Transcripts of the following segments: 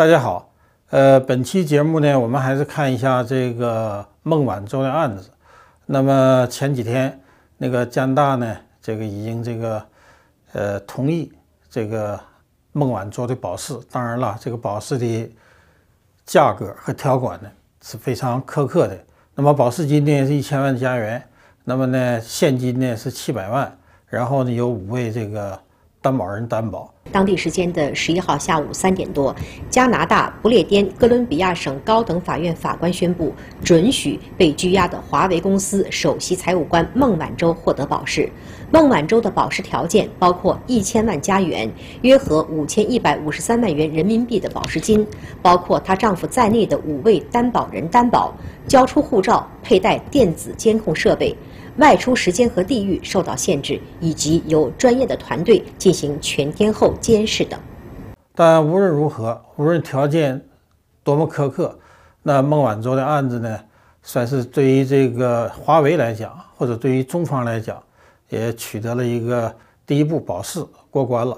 大家好，呃，本期节目呢，我们还是看一下这个孟晚舟的案子。那么前几天，那个加拿大呢，这个已经这个，呃，同意这个孟晚舟的保释。当然了，这个保释的价格和条款呢是非常苛刻的。那么保释金呢是一千万加元，那么呢现金呢是七百万，然后呢有五位这个担保人担保。当地时间的十一号下午三点多，加拿大不列颠哥伦比亚省高等法院法官宣布，准许被拘押的华为公司首席财务官孟晚舟获得保释。孟晚舟的保释条件包括一千万加元，约合五千一百五十三万元人民币的保释金，包括她丈夫在内的五位担保人担保，交出护照，佩戴电子监控设备，外出时间和地域受到限制，以及由专业的团队进行全天候。监视的，但无论如何，无论条件多么苛刻，那孟晚舟的案子呢，算是对于这个华为来讲，或者对于中方来讲，也取得了一个第一步保释过关了。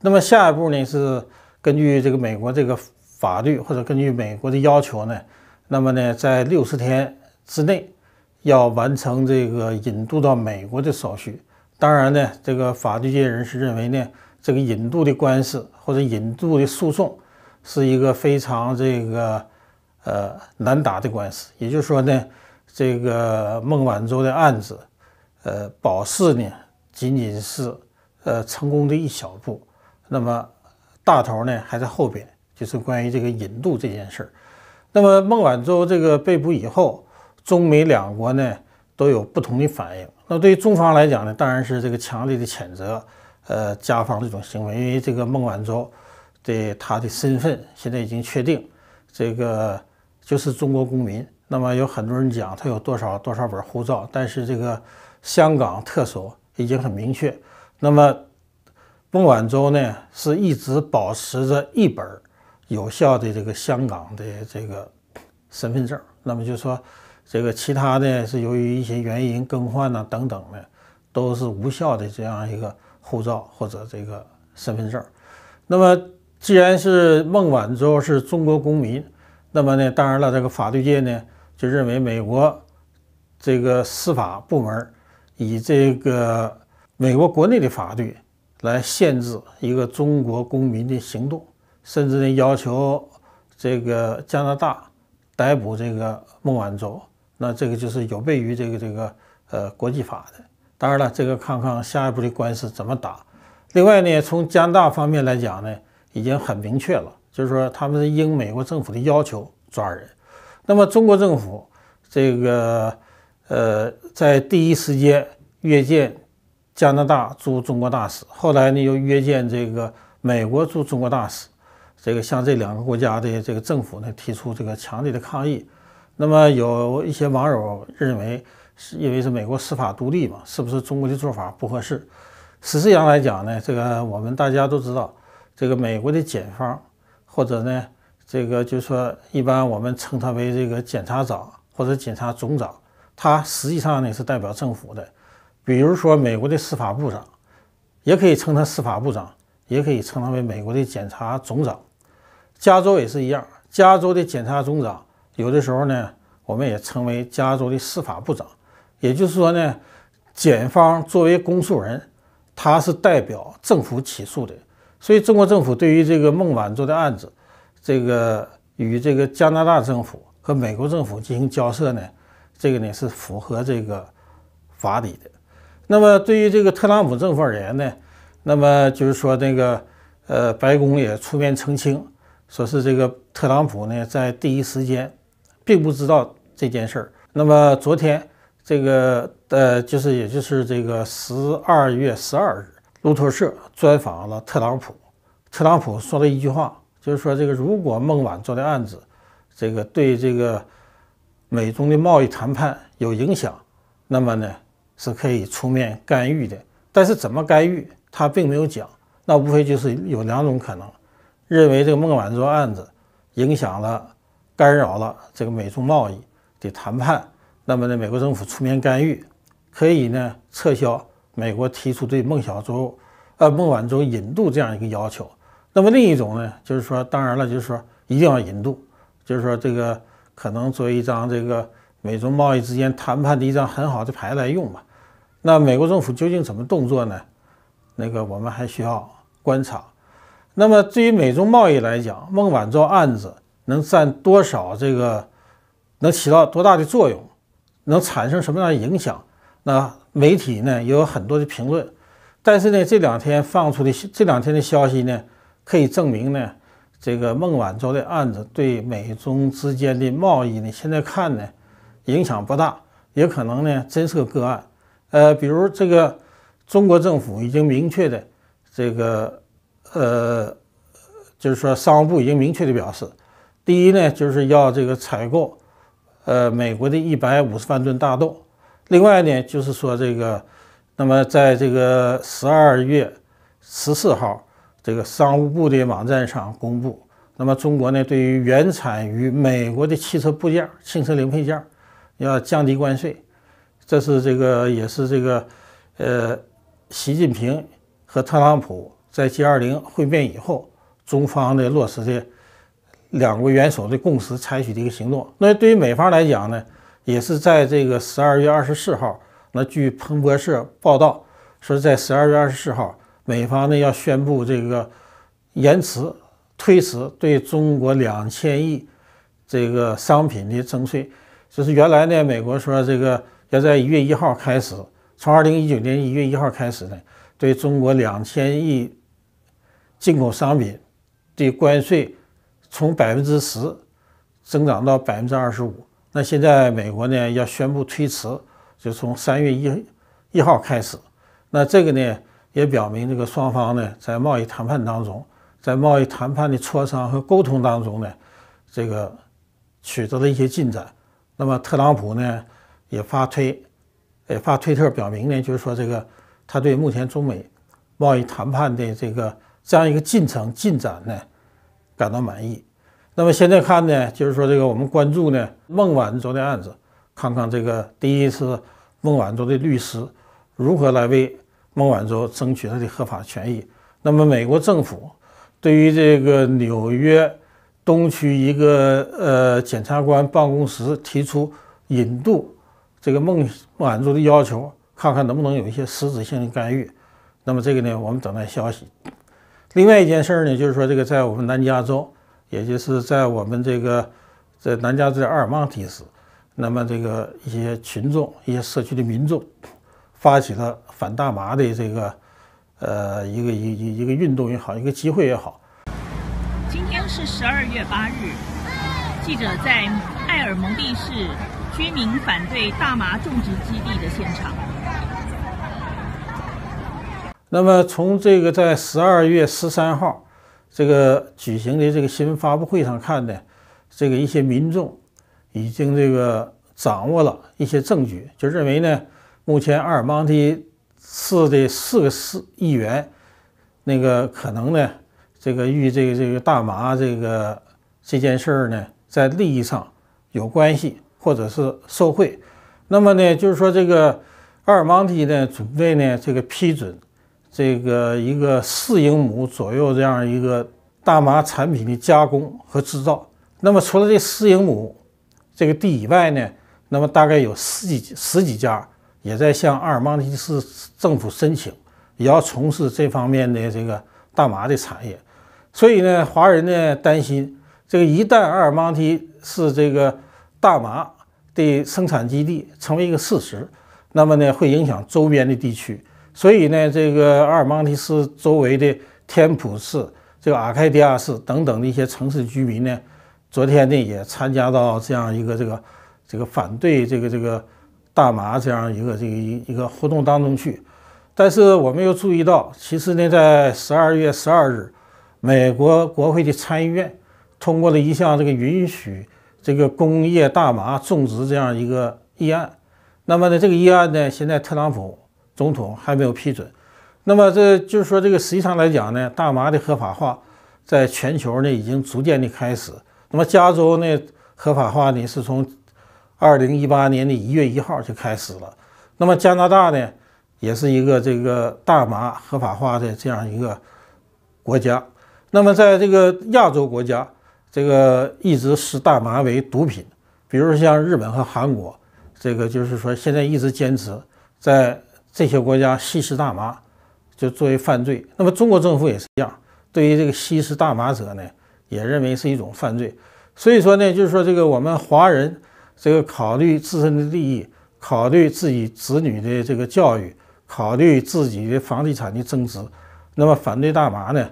那么下一步呢，是根据这个美国这个法律，或者根据美国的要求呢，那么呢，在六十天之内要完成这个引渡到美国的手续。当然呢，这个法律界人士认为呢。这个引渡的官司或者引渡的诉讼，是一个非常这个呃难打的官司。也就是说呢，这个孟晚舟的案子，呃，保释呢仅仅是呃成功的一小步，那么大头呢还在后边，就是关于这个引渡这件事儿。那么孟晚舟这个被捕以后，中美两国呢都有不同的反应。那对于中方来讲呢，当然是这个强烈的谴责。呃，加方这种行为，因为这个孟晚舟的他的身份现在已经确定，这个就是中国公民。那么有很多人讲他有多少多少本护照，但是这个香港特首已经很明确，那么孟晚舟呢是一直保持着一本有效的这个香港的这个身份证。那么就说这个其他的是由于一些原因更换呐等等的，都是无效的这样一个。护照或者这个身份证儿，那么既然是孟晚舟是中国公民，那么呢，当然了，这个法律界呢就认为美国这个司法部门以这个美国国内的法律来限制一个中国公民的行动，甚至呢要求这个加拿大逮捕这个孟晚舟，那这个就是有悖于这个这个呃国际法的。当然了，这个看看下一步的官司怎么打。另外呢，从加拿大方面来讲呢，已经很明确了，就是说他们是应美国政府的要求抓人。那么中国政府这个呃，在第一时间约见加拿大驻中国大使，后来呢又约见这个美国驻中国大使，这个向这两个国家的这个政府呢提出这个强烈的抗议。那么有一些网友认为。是因为是美国司法独立嘛？是不是中国的做法不合适？实际上来讲呢，这个我们大家都知道，这个美国的检方或者呢，这个就说一般我们称他为这个检察长或者检察总长，他实际上呢是代表政府的。比如说美国的司法部长，也可以称他司法部长，也可以称他为美国的检察总长。加州也是一样，加州的检察总长有的时候呢，我们也称为加州的司法部长。也就是说呢，检方作为公诉人，他是代表政府起诉的，所以中国政府对于这个孟晚舟的案子，这个与这个加拿大政府和美国政府进行交涉呢，这个呢是符合这个法理的。那么对于这个特朗普政府而言呢，那么就是说那个呃，白宫也出面澄清，说是这个特朗普呢在第一时间并不知道这件事儿。那么昨天。这个呃，就是也就是这个十二月十二日，路透社专访了特朗普。特朗普说了一句话，就是说这个如果孟晚做的案子，这个对这个美中的贸易谈判有影响，那么呢是可以出面干预的。但是怎么干预，他并没有讲。那无非就是有两种可能：认为这个孟晚做案子影响了、干扰了这个美中贸易的谈判。那么呢，美国政府出面干预，可以呢撤销美国提出对孟小舟、呃孟晚舟引渡这样一个要求。那么另一种呢，就是说，当然了，就是说一定要引渡，就是说这个可能作为一张这个美中贸易之间谈判的一张很好的牌来用吧。那美国政府究竟怎么动作呢？那个我们还需要观察。那么，至于美中贸易来讲，孟晚舟案子能占多少这个，能起到多大的作用？能产生什么样的影响？那媒体呢也有很多的评论，但是呢这两天放出的这两天的消息呢，可以证明呢，这个孟晚舟的案子对美中之间的贸易呢，现在看呢影响不大，也可能呢真是个个案。呃，比如这个中国政府已经明确的，这个呃，就是说商务部已经明确的表示，第一呢就是要这个采购。呃，美国的一百五十万吨大豆。另外呢，就是说这个，那么在这个十二月十四号，这个商务部的网站上公布，那么中国呢，对于原产于美国的汽车部件、汽车零配件，要降低关税。这是这个也是这个，呃，习近平和特朗普在 G20 会面以后，中方的落实的。两国元首的共识采取的一个行动。那对于美方来讲呢，也是在这个十二月二十四号。那据彭博社报道说，在十二月二十四号，美方呢要宣布这个延迟、推迟对中国两千亿这个商品的征税。就是原来呢，美国说这个要在一月一号开始，从二零一九年一月一号开始呢，对中国两千亿进口商品的关税。从百分之十增长到百分之二十五，那现在美国呢要宣布推迟，就从三月一一号开始。那这个呢也表明这个双方呢在贸易谈判当中，在贸易谈判的磋商和沟通当中呢，这个取得了一些进展。那么特朗普呢也发推，也发推特表明呢就是说这个他对目前中美贸易谈判的这个这样一个进程进展呢。感到满意。那么现在看呢，就是说这个我们关注呢孟晚舟的案子，看看这个第一次孟晚舟的律师如何来为孟晚舟争取他的合法权益。那么美国政府对于这个纽约东区一个呃检察官办公室提出引渡这个孟晚舟的要求，看看能不能有一些实质性的干预。那么这个呢，我们等待消息。另外一件事儿呢，就是说这个在我们南加州，也就是在我们这个在南加州的阿尔芒蒂斯，那么这个一些群众、一些社区的民众发起了反大麻的这个呃一个一一一个运动也好，一个集会也好。今天是十二月八日，记者在埃尔蒙蒂市居民反对大麻种植基地的现场。那么从这个在十二月十三号这个举行的这个新闻发布会上看呢，这个一些民众已经这个掌握了一些证据，就认为呢，目前阿尔芒蒂市的四个市议员那个可能呢，这个与这个这个大麻这个这件事儿呢，在利益上有关系，或者是受贿。那么呢，就是说这个阿尔芒蒂呢，准备呢，这个批准。这个一个四英亩左右，这样一个大麻产品的加工和制造。那么除了这四英亩这个地以外呢，那么大概有十几十几家也在向阿尔芒提市政府申请，也要从事这方面的这个大麻的产业。所以呢，华人呢担心，这个一旦阿尔芒提是这个大麻的生产基地成为一个事实，那么呢会影响周边的地区。所以呢，这个阿尔芒蒂斯周围的天普市、这个阿开迪亚市等等的一些城市居民呢，昨天呢也参加到这样一个这个这个反对这个这个大麻这样一个这个一一个活动当中去。但是我们又注意到，其实呢，在十二月十二日，美国国会的参议院通过了一项这个允许这个工业大麻种植这样一个议案。那么呢，这个议案呢，现在特朗普。总统还没有批准，那么这就是说，这个实际上来讲呢，大麻的合法化在全球呢已经逐渐的开始。那么，加州呢合法化呢是从二零一八年的一月一号就开始了。那么，加拿大呢也是一个这个大麻合法化的这样一个国家。那么，在这个亚洲国家，这个一直视大麻为毒品，比如像日本和韩国，这个就是说现在一直坚持在。这些国家吸食大麻就作为犯罪，那么中国政府也是一样，对于这个吸食大麻者呢，也认为是一种犯罪。所以说呢，就是说这个我们华人这个考虑自身的利益，考虑自己子女的这个教育，考虑自己的房地产的增值，那么反对大麻呢，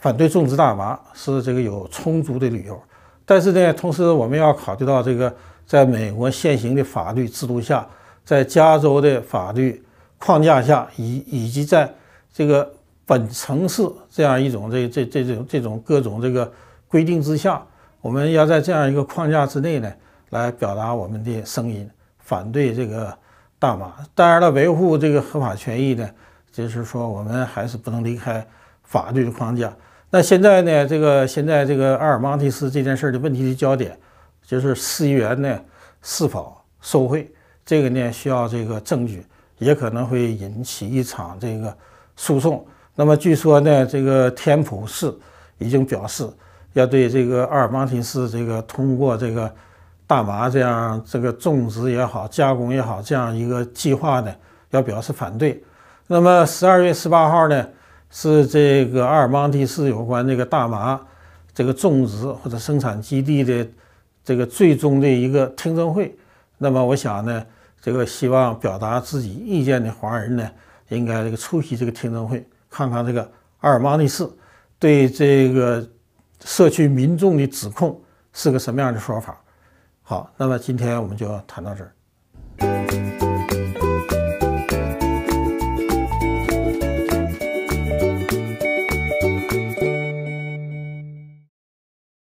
反对种植大麻是这个有充足的理由。但是呢，同时我们要考虑到这个在美国现行的法律制度下，在加州的法律。框架下，以以及在这个本城市这样一种这这这种这种各种这个规定之下，我们要在这样一个框架之内呢，来表达我们的声音，反对这个大麻。当然了，维护这个合法权益呢，就是说我们还是不能离开法律的框架。那现在呢，这个现在这个阿尔马蒂斯这件事儿的问题的焦点，就是市议员呢是否受贿，这个呢需要这个证据。也可能会引起一场这个诉讼。那么据说呢，这个天普市已经表示要对这个阿尔芒提斯这个通过这个大麻这样这个种植也好、加工也好这样一个计划呢，要表示反对。那么十二月十八号呢，是这个阿尔芒提斯有关这个大麻这个种植或者生产基地的这个最终的一个听证会。那么我想呢。这个希望表达自己意见的华人呢，应该这个出席这个听证会，看看这个阿尔巴内斯对这个社区民众的指控是个什么样的说法。好，那么今天我们就谈到这儿。